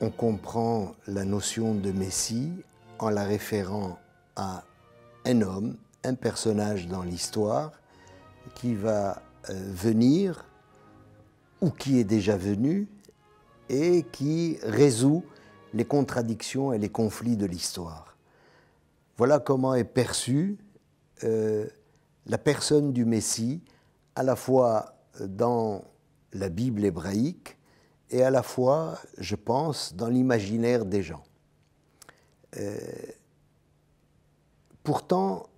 on comprend la notion de Messie en la référant à un homme, un personnage dans l'histoire qui va euh, venir ou qui est déjà venu et qui résout les contradictions et les conflits de l'histoire. Voilà comment est perçue euh, la personne du Messie, à la fois dans la Bible hébraïque, et à la fois, je pense, dans l'imaginaire des gens. Euh, pourtant,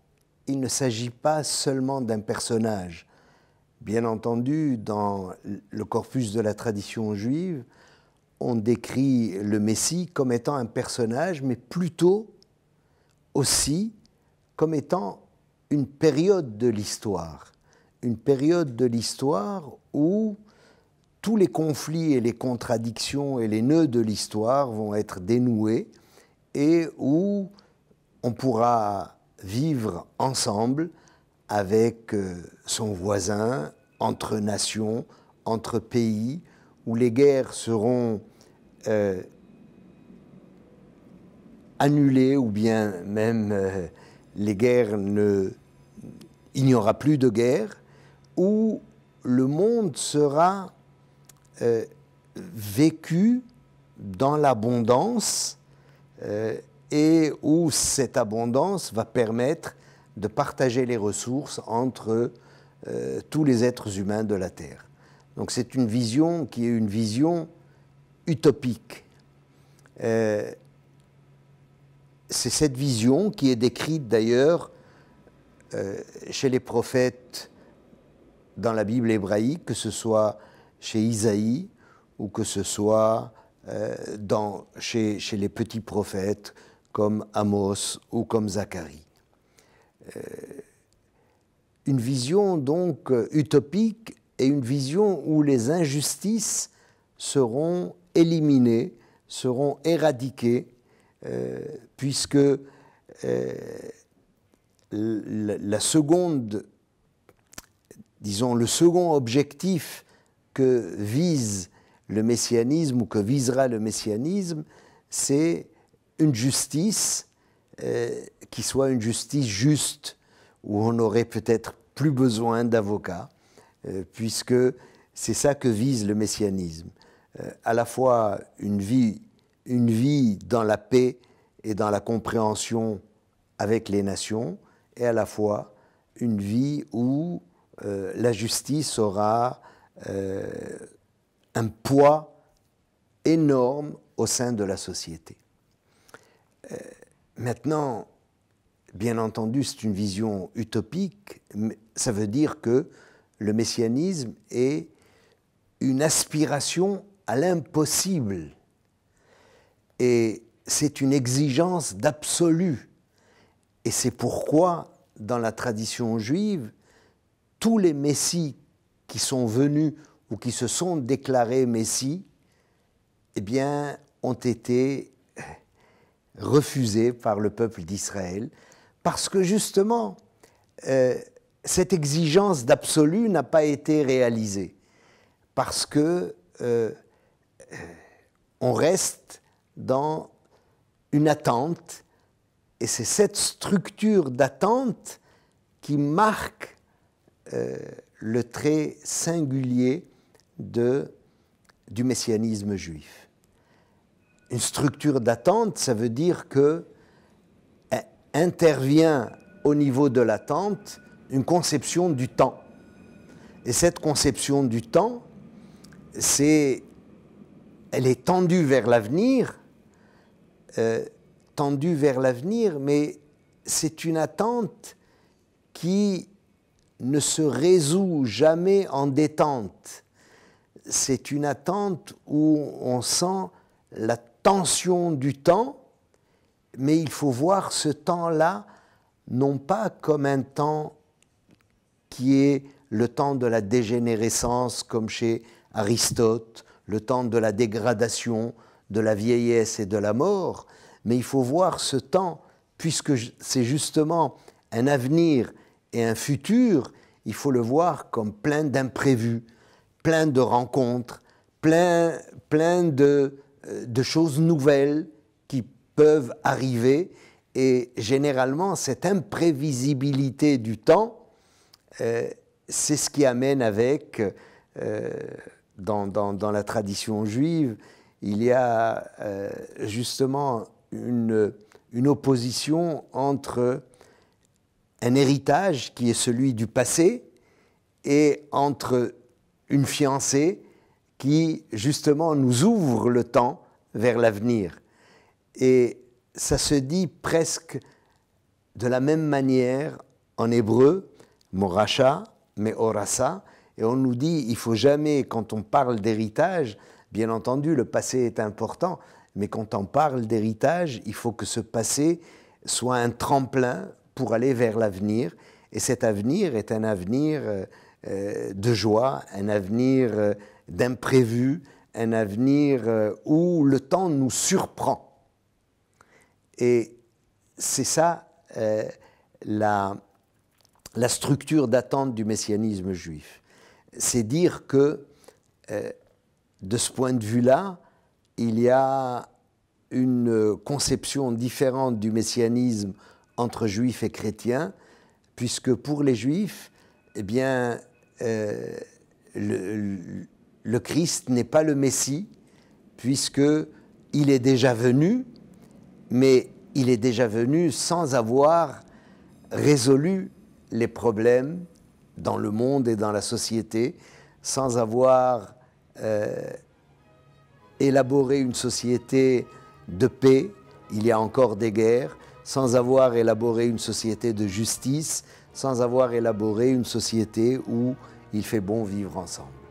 il ne s'agit pas seulement d'un personnage. Bien entendu, dans le corpus de la tradition juive, on décrit le Messie comme étant un personnage, mais plutôt aussi comme étant une période de l'histoire. Une période de l'histoire où tous les conflits et les contradictions et les nœuds de l'histoire vont être dénoués et où on pourra vivre ensemble avec euh, son voisin, entre nations, entre pays, où les guerres seront euh, annulées ou bien même euh, les guerres ne... Il n'y aura plus de guerre, où le monde sera euh, vécu dans l'abondance euh, et où cette abondance va permettre de partager les ressources entre euh, tous les êtres humains de la Terre. Donc c'est une vision qui est une vision utopique. c'est cette vision qui est décrite d'ailleurs chez les prophètes dans la Bible hébraïque, que ce soit chez Isaïe ou que ce soit euh, chez, les petits prophètes comme Amos ou comme Zacharie. Euh, une vision donc utopique et une vision où les injustices seront éliminées, seront éradiquées, euh, puisque la seconde, disons, le second objectif que vise le messianisme ou que visera le messianisme, c'est une justice euh, qui soit une justice juste, où on n'aurait peut-être plus besoin d'avocats, euh, puisque c'est ça que vise le messianisme. Euh, à la fois une vie, une vie dans la paix et dans la compréhension avec les nations, et à la fois une vie où la justice aura euh, un poids énorme au sein de la société. Euh, maintenant, bien entendu, c'est une vision utopique, mais ça veut dire que le messianisme est une aspiration à l'impossible. Et c'est une exigence d'absolu. Et c'est pourquoi, dans la tradition juive, tous les messies qui sont venus ou qui se sont déclarés Messie, eh bien, ont été refusés par le peuple d'Israël, parce que justement, euh, cette exigence d'absolu n'a pas été réalisée, parce que euh, on reste dans une attente, et c'est cette structure d'attente qui marque euh, le trait singulier de, du messianisme juif. Une structure d'attente, ça veut dire que euh, intervient au niveau de l'attente une conception du temps. Et cette conception du temps, c'est, elle est tendue vers l'avenir, euh, tendue vers l'avenir, mais c'est une attente qui ne se résout jamais en détente. C'est une attente où on sent la tension du temps, mais il faut voir ce temps-là non pas comme un temps qui est le temps de la dégénérescence comme chez Aristote, le temps de la dégradation, de la vieillesse et de la mort, mais il faut voir ce temps, puisque c'est justement un avenir et un futur, il faut le voir comme plein d'imprévus, plein de rencontres, plein, plein de, euh, de choses nouvelles qui peuvent arriver. Et généralement, cette imprévisibilité du temps, euh, c'est ce qui amène avec, euh, dans, la tradition juive, il y a justement une, une opposition entre un héritage qui est celui du passé et entre une fiancée qui justement nous ouvre le temps vers l'avenir. Et ça se dit presque de la même manière en hébreu, moracha, mais orasa, et on nous dit il faut jamais, quand on parle d'héritage, bien entendu le passé est important, mais quand on parle d'héritage, il faut que ce passé soit un tremplin pour aller vers l'avenir. Et cet avenir est un avenir euh, euh, de joie, un avenir euh, d'imprévu, un avenir où le temps nous surprend. Et c'est ça la, la, structure d'attente du messianisme juif. C'est dire que, de ce point de vue-là, il y a une conception différente du messianisme entre juifs et chrétiens, puisque pour les juifs, eh bien, euh, le, Christ n'est pas le Messie, puisque il est déjà venu, mais il est déjà venu sans avoir résolu les problèmes dans le monde et dans la société, sans avoir euh, élaboré une société de paix. Il y a encore des guerres, sans avoir élaboré une société de justice, sans avoir élaboré une société où il fait bon vivre ensemble.